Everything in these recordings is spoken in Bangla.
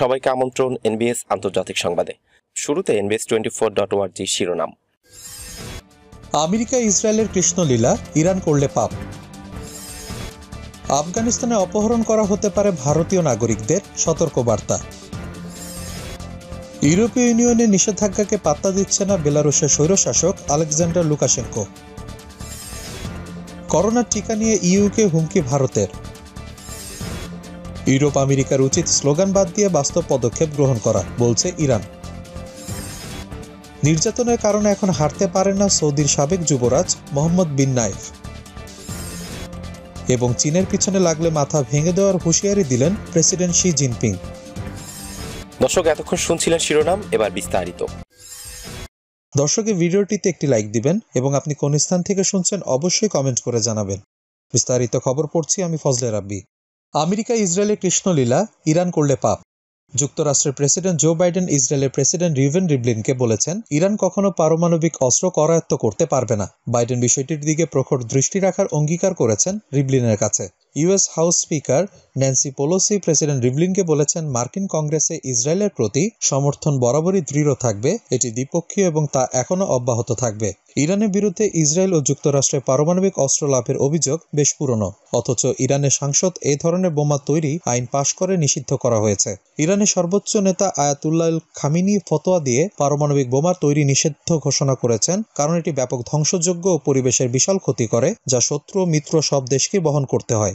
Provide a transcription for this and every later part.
সবাইকে আমন্ত্রণ এনবিএস আন্তর্জাতিক সংবাদে শুরুতে এনবিএস টোয়েন্টি ফোর ডট ওয়ার্জি শিরোনাম আমেরিকা ইসরায়েলের কৃষ্ণলীলা ইরান করলে পাপ আফগানিস্তানে অপহরণ করা হতে পারে ভারতীয় নাগরিকদের সতর্কবার্তা ইউরোপীয় ইউনিয়নের নিষেধাজ্ঞাকে পাত্তা দিচ্ছে না বেলারুশের স্বৈরশাসক আলেকজান্ডার লুকাশেঙ্কো করোনার টিকা নিয়ে ইউকে হুমকি ভারতের ইউরোপ আমেরিকার উচিত স্লোগান বাদ দিয়ে বাস্তব পদক্ষেপ গ্রহণ করা বলছে ইরান নির্যাতনের কারণে এখন হারতে পারেন না সৌদির সাবেক যুবরাজ মোহাম্মদ বিন নাইফ এবং চীনের পিছনে লাগলে মাথা ভেঙে দেওয়ার হুঁশিয়ারি দিলেন প্রেসিডেন্ট শি জিনপিং দর্শক এতক্ষণ শুনছিলেন শিরোনাম এবার বিস্তারিত দর্শকের ভিডিওটিতে একটি লাইক দিবেন এবং আপনি কোন স্থান থেকে শুনছেন অবশ্যই কমেন্ট করে জানাবেন বিস্তারিত খবর পড়ছি আমি ফজলে রাব্বি আমেরিকা ইসরায়েলে কৃষ্ণলীলা ইরান করলে পাপ যুক্তরাষ্ট্রের প্রেসিডেন্ট জো বাইডেন ইসরায়েলের প্রেসিডেন্ট রিভেন রিবলিনকে বলেছেন ইরান কখনো পারমাণবিক অস্ত্র করায়ত্ত করতে পারবে না বাইডেন বিষয়টির দিকে প্রখর দৃষ্টি রাখার অঙ্গীকার করেছেন রিবলিনের কাছে US house speaker Nancy Pelosi president রিভলিনকে বলেছেন মার্কিন কংগ্রেসে ইসরায়েলের প্রতি সমর্থন বরাবরই দৃঢ় থাকবে এটি দ্বিপক্ষীয় এবং তা এখনও অব্যাহত থাকবে ইরানের বিরুদ্ধে ইসরায়েল ও যুক্তরাষ্ট্রে পারমাণবিক অস্ত্র লাভের অভিযোগ বেশ পুরনো অথচ ইরানের সাংসদ এই ধরনের বোমা তৈরি আইন পাশ করে নিষিদ্ধ করা হয়েছে ইরানের সর্বোচ্চ নেতা আয়াতুল্লাহ খামিনি ফতোয়া দিয়ে পারমাণবিক বোমা তৈরি নিষিদ্ধ ঘোষণা করেছেন কারণ এটি ব্যাপক ধ্বংসযোগ্য ও পরিবেশের বিশাল ক্ষতি করে যা শত্রু মিত্র সব দেশকে বহন করতে হয়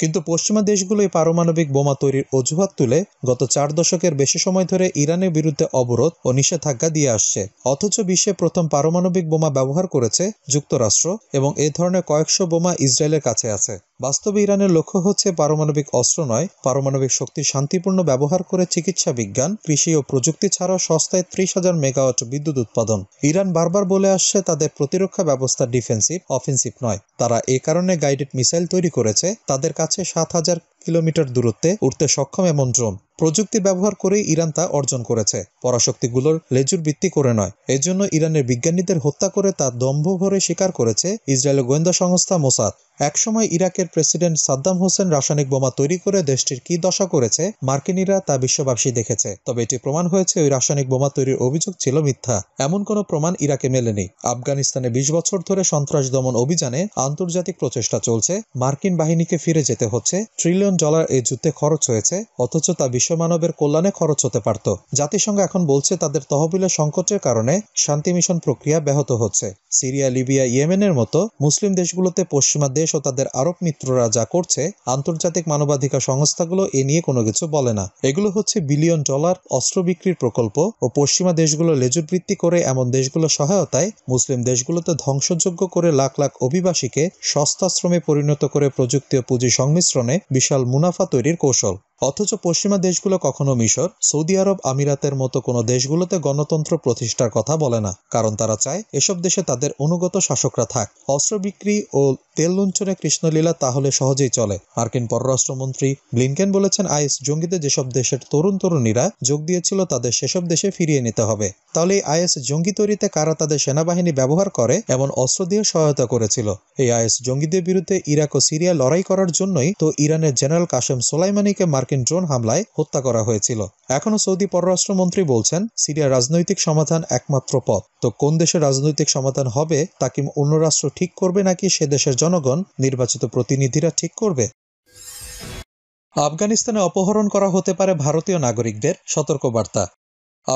কিন্তু পশ্চিমা দেশগুলোই পারমাণবিক বোমা তৈরির অজুহাত তুলে গত চার দশকের বেশি সময় ধরে ইরানের বিরুদ্ধে অবরোধ ও নিষেধাজ্ঞা দিয়ে আসছে অথচ বিশ্বে প্রথম পারমাণবিক বোমা ব্যবহার করেছে যুক্তরাষ্ট্র এবং এ ধরনের কয়েকশো বোমা ইসরায়েলের কাছে আছে বাস্তবে ইরানের লক্ষ্য হচ্ছে পারমাণবিক অস্ত্র নয় পারমাণবিক শক্তি শান্তিপূর্ণ ব্যবহার করে চিকিৎসা বিজ্ঞান কৃষি ও প্রযুক্তি ছাড়াও সস্তায় ত্রিশ হাজার মেগাওয়াট বিদ্যুৎ উৎপাদন ইরান বারবার বলে আসছে তাদের প্রতিরক্ষা ব্যবস্থা ডিফেন্সিভ অফেন্সিভ নয় তারা এ কারণে গাইডেড মিসাইল তৈরি করেছে তাদের কাছে কাছে সাত হাজার কিলোমিটার দূরত্বে উঠতে সক্ষম এমন ড্রোন প্রযুক্তি ব্যবহার করে ইরান তা অর্জন করেছে পরাশক্তিগুলোর লেজুর ভিত্তি করে নয় এজন্য ইরানের বিজ্ঞানীদের হত্যা করে তা দম্ভ ভরে স্বীকার করেছে ইসরায়েলের গোয়েন্দা সংস্থা মোসাদ একসময় ইরাকের প্রেসিডেন্ট সাদ্দাম হোসেন রাসায়নিক বোমা তৈরি করে দেশটির কি দশা করেছে মার্কিনিরা তা বিশ্ববাসী দেখেছে তবে এটি প্রমাণ হয়েছে ওই রাসায়নিক বোমা তৈরির অভিযোগ ছিল মিথ্যা এমন কোনো প্রমাণ ইরাকে মেলেনি আফগানিস্তানে বিশ বছর ধরে সন্ত্রাস দমন অভিযানে আন্তর্জাতিক প্রচেষ্টা চলছে মার্কিন বাহিনীকে ফিরে যেতে হচ্ছে ট্রিলিয়ন ডলার এই যুদ্ধে খরচ হয়েছে অথচ তা বিশ্বমানবের কল্যাণে খরচ হতে পারত জাতিসংঘ এখন বলছে তাদের তহবিলের সংকটের কারণে শান্তি মিশন প্রক্রিয়া ব্যাহত হচ্ছে সিরিয়া লিবিয়া ইয়েমেনের মতো মুসলিম দেশগুলোতে পশ্চিমা দেশ ও তাদের আরব মিত্ররা যা করছে আন্তর্জাতিক মানবাধিকার সংস্থাগুলো এ নিয়ে কোনো কিছু বলে না এগুলো হচ্ছে বিলিয়ন ডলার অস্ত্র বিক্রির প্রকল্প ও পশ্চিমা দেশগুলো লেজুরবৃত্তি করে এমন দেশগুলোর সহায়তায় মুসলিম দেশগুলোতে ধ্বংসযোগ্য করে লাখ লাখ অভিবাসীকে সস্তাশ্রমে পরিণত করে প্রযুক্তি ও পুঁজি সংমিশ্রণে বিশাল মুনাফা তৈরির কৌশল অথচ পশ্চিমা দেশগুলো কখনো মিশর সৌদি আরব আমিরাতের মতো কোনো দেশগুলোতে গণতন্ত্র প্রতিষ্ঠার কথা বলে না কারণ তারা চায় এসব দেশে তাদের অনুগত শাসকরা থাক অস্ত্র বিক্রি ও তেল লুঞ্ছনে কৃষ্ণলীলা তাহলে সহজেই চলে মার্কিন পররাষ্ট্রমন্ত্রী ব্লিনকেন বলেছেন আইএস জঙ্গিদের যেসব দেশের তরুণ তরুণীরা যোগ দিয়েছিল তাদের সেসব দেশে ফিরিয়ে নিতে হবে তাহলে আইএস জঙ্গি তৈরিতে কারা তাদের সেনাবাহিনী ব্যবহার করে এমন অস্ত্র দিয়ে সহায়তা করেছিল এই আইএস জঙ্গিদের বিরুদ্ধে ইরাক ও সিরিয়া লড়াই করার জন্যই তো ইরানের জেনারেল কাশেম সোলাইমানিকে মার্কিন মার্কিন ড্রোন হামলায় হত্যা করা হয়েছিল এখনও সৌদি পররাষ্ট্রমন্ত্রী বলছেন সিরিয়ার রাজনৈতিক সমাধান একমাত্র পথ তো কোন দেশের রাজনৈতিক সমাধান হবে তা কি অন্য রাষ্ট্র ঠিক করবে নাকি সে দেশের জনগণ নির্বাচিত প্রতিনিধিরা ঠিক করবে আফগানিস্তানে অপহরণ করা হতে পারে ভারতীয় নাগরিকদের সতর্কবার্তা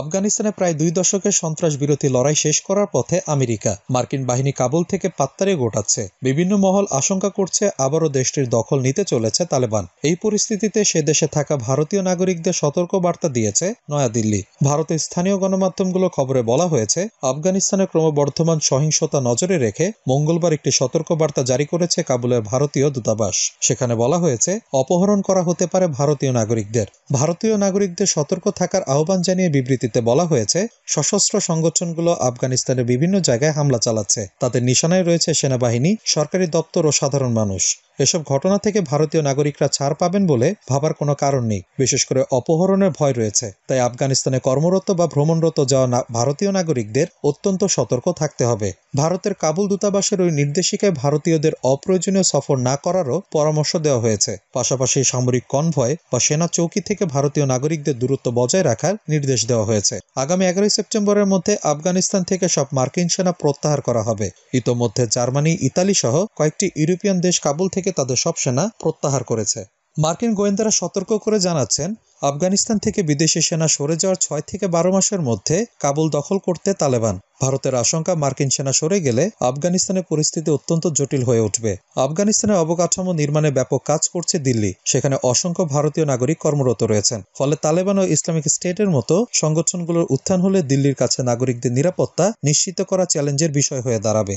আফগানিস্তানে প্রায় দুই দশকের সন্ত্রাস বিরোধী লড়াই শেষ করার পথে আমেরিকা মার্কিন বাহিনী কাবুল থেকে পাত্তারে গোটাচ্ছে বিভিন্ন মহল আশঙ্কা করছে আবারও দেশটির দখল নিতে চলেছে তালেবান এই পরিস্থিতিতে সে দেশে থাকা ভারতীয় নাগরিকদের সতর্ক বার্তা দিয়েছে নয়াদিল্লি ভারতের স্থানীয় গণমাধ্যমগুলো খবরে বলা হয়েছে আফগানিস্তানে ক্রমবর্ধমান সহিংসতা নজরে রেখে মঙ্গলবার একটি সতর্ক বার্তা জারি করেছে কাবুলের ভারতীয় দূতাবাস সেখানে বলা হয়েছে অপহরণ করা হতে পারে ভারতীয় নাগরিকদের ভারতীয় নাগরিকদের সতর্ক থাকার আহ্বান জানিয়ে বিবৃতি বিবৃতিতে বলা হয়েছে সশস্ত্র সংগঠনগুলো আফগানিস্তানের বিভিন্ন জায়গায় হামলা চালাচ্ছে তাদের নিশানায় রয়েছে সেনাবাহিনী সরকারি দপ্তর ও সাধারণ মানুষ এসব ঘটনা থেকে ভারতীয় নাগরিকরা ছাড় পাবেন বলে ভাবার কোনো কারণ নেই বিশেষ করে অপহরণের ভয় রয়েছে তাই আফগানিস্তানে কর্মরত বা ভ্রমণরত যাওয়া ভারতীয় নাগরিকদের অত্যন্ত সতর্ক থাকতে হবে ভারতের কাবুল দূতাবাসের ওই নির্দেশিকায় ভারতীয়দের অপ্রয়োজনীয় সফর না করারও পরামর্শ দেওয়া হয়েছে পাশাপাশি সামরিক কনভয় বা সেনা চৌকি থেকে ভারতীয় নাগরিকদের দূরত্ব বজায় রাখার নির্দেশ দেওয়া হয়েছে আগামী এগারোই সেপ্টেম্বরের মধ্যে আফগানিস্তান থেকে সব মার্কিন সেনা প্রত্যাহার করা হবে ইতোমধ্যে জার্মানি ইতালি সহ কয়েকটি ইউরোপিয়ান দেশ কাবুল থেকে থেকে তাদের সব সেনা প্রত্যাহার করেছে মার্কিন গোয়েন্দারা সতর্ক করে জানাচ্ছেন আফগানিস্তান থেকে বিদেশি সেনা সরে যাওয়ার ছয় থেকে বারো মাসের মধ্যে কাবুল দখল করতে তালেবান ভারতের আশঙ্কা মার্কিন সেনা সরে গেলে আফগানিস্তানের পরিস্থিতি অত্যন্ত জটিল হয়ে উঠবে আফগানিস্তানের অবকাঠামো নির্মাণে ব্যাপক কাজ করছে দিল্লি সেখানে অসংখ্য ভারতীয় নাগরিক কর্মরত রয়েছেন ফলে তালেবান ও ইসলামিক স্টেটের মতো সংগঠনগুলোর উত্থান হলে দিল্লির কাছে নাগরিকদের নিরাপত্তা নিশ্চিত করা চ্যালেঞ্জের বিষয় হয়ে দাঁড়াবে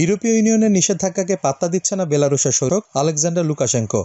ইউরোপীয় ইউনিয়নের নিষেধাজ্ঞাকে পাত্তা দিচ্ছে না বেলারুশের সৈরক আলেকজান্ডার লুকাশেঙ্কো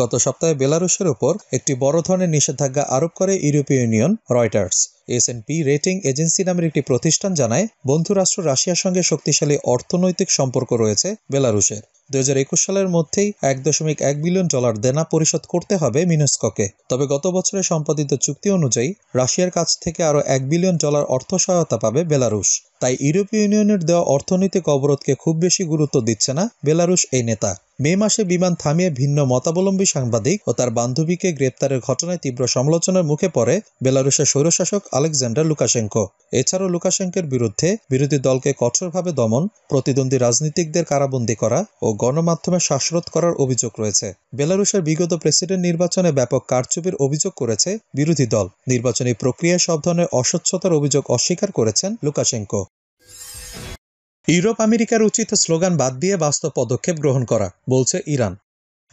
গত সপ্তাহে বেলারুশের ওপর একটি বড় ধরনের নিষেধাজ্ঞা আরোপ করে ইউরোপীয় union Reuters S and P rating agency নামের একটি প্রতিষ্ঠান জানায় বন্ধুরাষ্ট্র রাশিয়ার সঙ্গে শক্তিশালী অর্থনৈতিক সম্পর্ক রয়েছে বেলারুশের দু সালের মধ্যেই এক দশমিক এক বিলিয়ন ডলার দেনা পরিশোধ করতে হবে মিনস্ককে তবে গত বছরে সম্পাদিত চুক্তি অনুযায়ী রাশিয়ার কাছ থেকে আরও এক বিলিয়ন ডলার অর্থ সহায়তা পাবে বেলারুশ তাই ইউরোপীয় ইউনিয়নের দেওয়া অর্থনৈতিক অবরোধকে খুব বেশি গুরুত্ব দিচ্ছে না বেলারুশ এই নেতা মে মাসে বিমান থামিয়ে ভিন্ন মতাবলম্বী সাংবাদিক ও তার বান্ধবীকে গ্রেপ্তারের ঘটনায় তীব্র সমালোচনার মুখে পড়ে বেলারুশের স্বৈরশাসক আলেকজান্ডার লুকাশেঙ্কো এছাড়াও লুকাশেঙ্কের বিরুদ্ধে বিরোধী দলকে কঠোরভাবে দমন প্রতিদ্বন্দ্বী রাজনীতিকদের কারাবন্দী করা ও গণমাধ্যমে শ্বাসরোধ করার অভিযোগ রয়েছে বেলারুশের বিগত প্রেসিডেন্ট নির্বাচনে ব্যাপক কারচুপির অভিযোগ করেছে বিরোধী দল নির্বাচনী প্রক্রিয়ায় সব ধরনের অস্বচ্ছতার অভিযোগ অস্বীকার করেছেন লুকাশেঙ্কো ইউরোপ আমেরিকার উচিত স্লোগান বাদ দিয়ে বাস্তব পদক্ষেপ গ্রহণ করা বলছে ইরান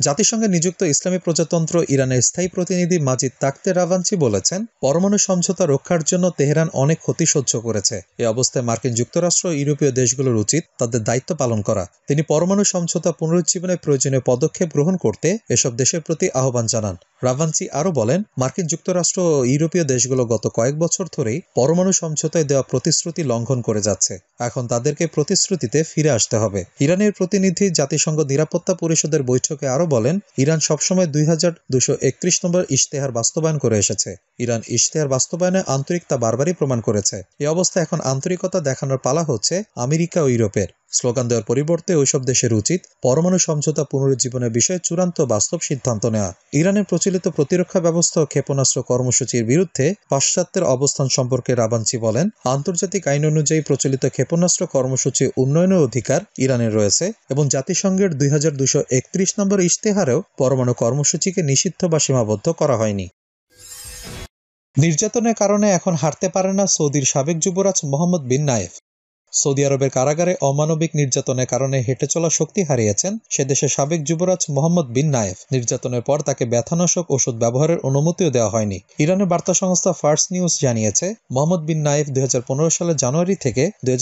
জাতিসংঘে নিযুক্ত ইসলামী প্রজাতন্ত্র ইরানের স্থায়ী প্রতিনিধি মাজিদ তাকতে রাভানচি বলেছেন পরমাণু সমঝোতা রক্ষার জন্য তেহরান অনেক ক্ষতি সহ্য করেছে এ অবস্থায় মার্কিন যুক্তরাষ্ট্র ইউরোপীয় দেশগুলোর উচিত তাদের দায়িত্ব পালন করা তিনি পরমাণু সমঝোতা পুনরুজ্জীবনের প্রয়োজনীয় পদক্ষেপ গ্রহণ করতে এসব দেশের প্রতি আহ্বান জানান রাভানচি আরও বলেন মার্কিন যুক্তরাষ্ট্র ও ইউরোপীয় দেশগুলো গত কয়েক বছর ধরেই পরমাণু সমঝোতায় দেওয়া প্রতিশ্রুতি লঙ্ঘন করে যাচ্ছে এখন তাদেরকে প্রতিশ্রুতিতে ফিরে আসতে হবে ইরানের প্রতিনিধি জাতিসংঘ নিরাপত্তা পরিষদের বৈঠকে আরও আরও বলেন ইরান সবসময় দুই হাজার দুশো একত্রিশ নম্বর ইশতেহার বাস্তবায়ন করে এসেছে ইরান ইশতেহার বাস্তবায়নে আন্তরিকতা বারবারই প্রমাণ করেছে এ অবস্থা এখন আন্তরিকতা দেখানোর পালা হচ্ছে আমেরিকা ও ইউরোপের স্লোগান দেওয়ার পরিবর্তে ওইসব দেশের উচিত পরমাণু সমঝোতা পুনরুজ্জীবনের বিষয়ে চূড়ান্ত বাস্তব সিদ্ধান্ত নেওয়া ইরানের প্রচলিত প্রতিরক্ষা ব্যবস্থা ও ক্ষেপণাস্ত্র কর্মসূচির বিরুদ্ধে পাশ্চাত্যের অবস্থান সম্পর্কে রাবাঞ্চি বলেন আন্তর্জাতিক আইন অনুযায়ী প্রচলিত ক্ষেপণাস্ত্র কর্মসূচি উন্নয়নের অধিকার ইরানের রয়েছে এবং জাতিসংঘের দুই হাজার একত্রিশ নম্বর ইশতেহারেও পরমাণু কর্মসূচিকে নিষিদ্ধ বা সীমাবদ্ধ করা হয়নি নির্যাতনের কারণে এখন হারতে পারে না সৌদির সাবেক যুবরাজ মোহাম্মদ বিন নায়েফ সৌদি আরবের কারাগারে অমানবিক নির্যাতনের কারণে হেঁটে চলা শক্তি হারিয়েছেন সে দেশের সাবেক যুবরাজ মোহাম্মদ বিন নায়েফ নির্যাতনের পর তাকে ব্যথানাশক ওষুধ ব্যবহারের অনুমতিও দেওয়া হয়নি ইরানের বার্তা সংস্থা ফার্স নিউজ জানিয়েছে মোহাম্মদ বিন নায়েফ দুই সালের জানুয়ারি থেকে দুই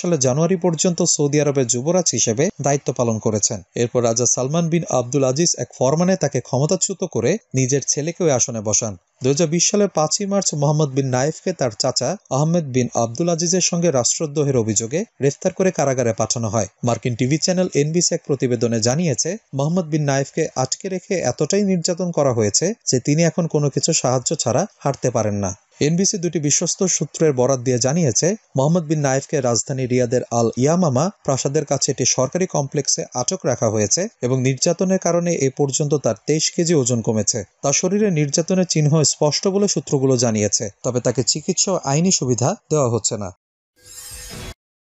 সালের জানুয়ারি পর্যন্ত সৌদি আরবের যুবরাজ হিসেবে দায়িত্ব পালন করেছেন এরপর রাজা সালমান বিন আব্দুল আজিজ এক ফরমানে তাকে ক্ষমতাচ্যুত করে নিজের ছেলেকে ওই আসনে বসান দু সালের পাঁচই মার্চ মোহাম্মদ বিন নাইফকে তার চাচা আহমেদ বিন আব্দুল আজিজের সঙ্গে রাষ্ট্রদ্রোহের অভিযোগে গ্রেফতার করে কারাগারে পাঠানো হয় মার্কিন টিভি চ্যানেল এনবিসি এক প্রতিবেদনে জানিয়েছে মোহাম্মদ বিন নাইফকে আটকে রেখে এতটাই নির্যাতন করা হয়েছে যে তিনি এখন কোনো কিছু সাহায্য ছাড়া হাঁটতে পারেন না এনবিসি দুটি বিশ্বস্ত সূত্রের বরাত দিয়ে জানিয়েছে মোহাম্মদ বিন নায়েফকে রাজধানী রিয়াদের আল ইয়ামামা প্রাসাদের কাছে একটি সরকারি কমপ্লেক্সে আটক রাখা হয়েছে এবং নির্যাতনের কারণে এ পর্যন্ত তার তেইশ কেজি ওজন কমেছে তার শরীরে নির্যাতনের চিহ্ন স্পষ্ট বলে সূত্রগুলো জানিয়েছে তবে তাকে চিকিৎসা আইনি সুবিধা দেওয়া হচ্ছে না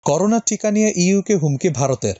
করোনা টিকা নিয়ে ইউকে হুমকি ভারতের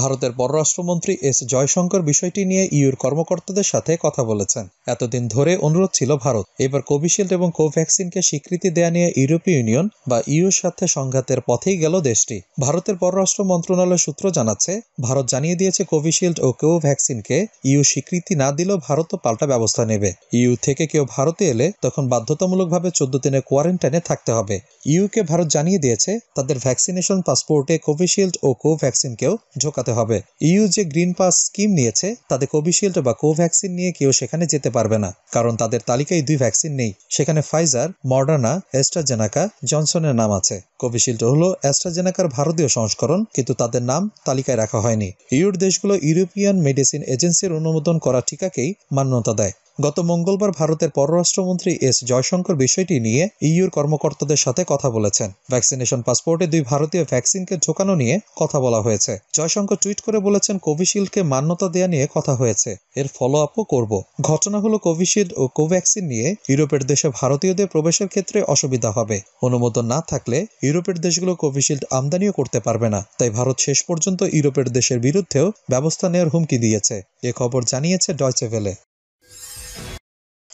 ভারতের পররাষ্ট্রমন্ত্রী এস জয়শঙ্কর বিষয়টি নিয়ে ইউর কর্মকর্তাদের সাথে কথা বলেছেন এতদিন ধরে অনুরোধ ছিল ভারত এবার কোভিশিল্ড এবং কোভ্যাক্সিনকে স্বীকৃতি দেয়া নিয়ে ইউরোপীয় ইউনিয়ন বা ইউর সাথে সংঘাতের পথেই গেল দেশটি ভারতের পররাষ্ট্র মন্ত্রণালয় সূত্র জানাচ্ছে ভারত জানিয়ে দিয়েছে কোভিশিল্ড ও কোভ্যাক্সিনকে ইউ স্বীকৃতি না দিলেও ভারতও পাল্টা ব্যবস্থা নেবে ইউ থেকে কেউ ভারতে এলে তখন বাধ্যতামূলকভাবে চোদ্দ দিনে কোয়ারেন্টাইনে থাকতে হবে ইউকে ভারত জানিয়ে দিয়েছে তাদের ভ্যাকসিনেশন পাসপোর্টে কোভিশিল্ড ও কোভ্যাক্সিনকেও ঝোঁকা পৌঁছাতে হবে ইউ যে গ্রিন পাস স্কিম নিয়েছে তাতে কোভিশিল্ড বা কোভ্যাক্সিন নিয়ে কেউ সেখানে যেতে পারবে না কারণ তাদের তালিকায় দুই ভ্যাকসিন নেই সেখানে ফাইজার মডার্না এস্ট্রাজেনাকা জনসনের নাম আছে কোভিশিল্ড হলো অ্যাস্ট্রাজেনাকার ভারতীয় সংস্করণ কিন্তু তাদের নাম তালিকায় রাখা হয়নি ইউর দেশগুলো ইউরোপিয়ান মেডিসিন এজেন্সির অনুমোদন করা টিকাকেই মান্যতা দেয় গত মঙ্গলবার ভারতের পররাষ্ট্রমন্ত্রী এস জয়শঙ্কর বিষয়টি নিয়ে ইউর কর্মকর্তাদের সাথে কথা বলেছেন ভ্যাকসিনেশন পাসপোর্টে দুই ভারতীয় ভ্যাকসিনকে ঢোকানো নিয়ে কথা বলা হয়েছে জয়শঙ্কর টুইট করে বলেছেন কোভিশিল্ডকে মান্যতা দেওয়া নিয়ে কথা হয়েছে এর ফলো আপও করব ঘটনা হলো কোভিশিল্ড ও কোভ্যাক্সিন নিয়ে ইউরোপের দেশে ভারতীয়দের প্রবেশের ক্ষেত্রে অসুবিধা হবে অনুমোদন না থাকলে ইউরোপের দেশগুলো কোভিশিল্ড আমদানিও করতে পারবে না তাই ভারত শেষ পর্যন্ত ইউরোপের দেশের বিরুদ্ধেও ব্যবস্থা নেওয়ার হুমকি দিয়েছে এ খবর জানিয়েছে ডয়চে ভেলে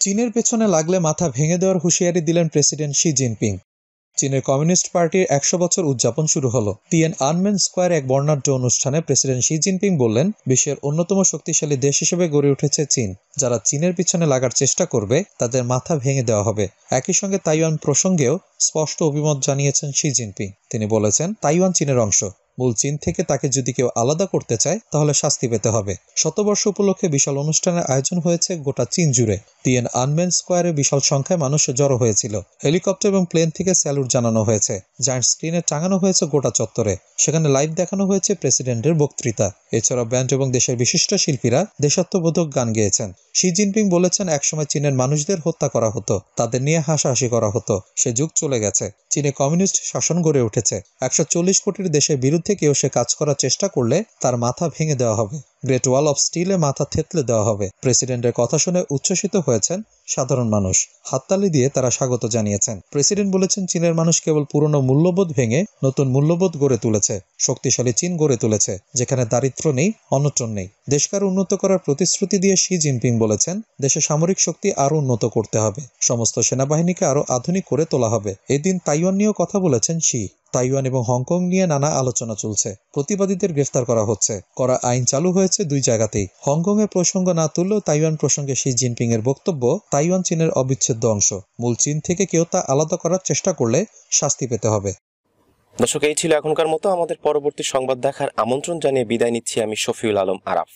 চীনের পেছনে লাগলে মাথা ভেঙে দেওয়ার হুঁশিয়ারি দিলেন প্রেসিডেন্ট শি জিনপিং চীনের কমিউনিস্ট পার্টির একশো বছর উদযাপন শুরু হলো তিয়েন আনমেন স্কোয়ার এক বর্ণাঢ্য অনুষ্ঠানে প্রেসিডেন্ট শি জিনপিং বললেন বিশ্বের অন্যতম শক্তিশালী দেশ হিসেবে গড়ে উঠেছে চীন যারা চীনের পিছনে লাগার চেষ্টা করবে তাদের মাথা ভেঙে দেওয়া হবে একই সঙ্গে তাইওয়ান প্রসঙ্গেও স্পষ্ট অভিমত জানিয়েছেন শি জিনপিং তিনি বলেছেন তাইওয়ান চীনের অংশ মূল চীন থেকে তাকে যদি কেউ আলাদা করতে চায় তাহলে শাস্তি পেতে হবে শতবর্ষ উপলক্ষে বিশাল অনুষ্ঠানের আয়োজন হয়েছে গোটা চীন জুড়ে তিয়েন আনমেন স্কোয়ারে বিশাল সংখ্যায় মানুষ জড়ো হয়েছিল হেলিকপ্টার এবং প্লেন থেকে স্যালুট জানানো হয়েছে জায়ান্ট স্ক্রিনে টাঙানো হয়েছে গোটা চত্বরে সেখানে লাইভ দেখানো হয়েছে প্রেসিডেন্টের বক্তৃতা এছাড়া ব্যান্ড এবং দেশের বিশিষ্ট শিল্পীরা দেশাত্মবোধক গান গেয়েছেন শি জিনপিং বলেছেন একসময় চীনের মানুষদের হত্যা করা হতো তাদের নিয়ে হাসাহাসি করা হতো সে যুগ চলে গেছে চীনে কমিউনিস্ট শাসন গড়ে উঠেছে একশো কোটির দেশের বিরুদ্ধে কেউ সে কাজ করার চেষ্টা করলে তার মাথা ভেঙে দেওয়া হবে গ্রেট ওয়াল অফ স্টিলে মাথা থেতলে দেওয়া হবে প্রেসিডেন্টের কথা শুনে উচ্ছ্বসিত হয়েছেন সাধারণ মানুষ হাততালি দিয়ে তারা স্বাগত জানিয়েছেন প্রেসিডেন্ট বলেছেন চীনের মানুষ কেবল পুরনো মূল্যবোধ ভেঙে নতুন মূল্যবোধ গড়ে তুলেছে শক্তিশালী চীন গড়ে তুলেছে যেখানে দারিদ্র নেই অনটন নেই দেশকার উন্নত করার প্রতিশ্রুতি দিয়ে শি জিনপিং বলেছেন দেশে সামরিক শক্তি আরও উন্নত করতে হবে সমস্ত সেনাবাহিনীকে আরও আধুনিক করে তোলা হবে এদিন তাইওয়ান নিয়েও কথা বলেছেন শি তাইওয়ান এবং হংকং নিয়ে নানা আলোচনা চলছে প্রতিবাদীদের গ্রেফতার করা হচ্ছে করা আইন চালু হয়েছে দুই জায়গাতেই হংকং এর প্রসঙ্গ না তুললেও তাইওয়ান প্রসঙ্গে শি জিনপিং এর বক্তব্য তাইওয়ান চীনের অবিচ্ছেদ্য অংশ মূল চীন থেকে কেউ তা আলাদা করার চেষ্টা করলে শাস্তি পেতে হবে দর্শক এই ছিল এখনকার মতো আমাদের পরবর্তী সংবাদ দেখার আমন্ত্রণ জানিয়ে বিদায় নিচ্ছি আমি শফিউল আলম আরাফ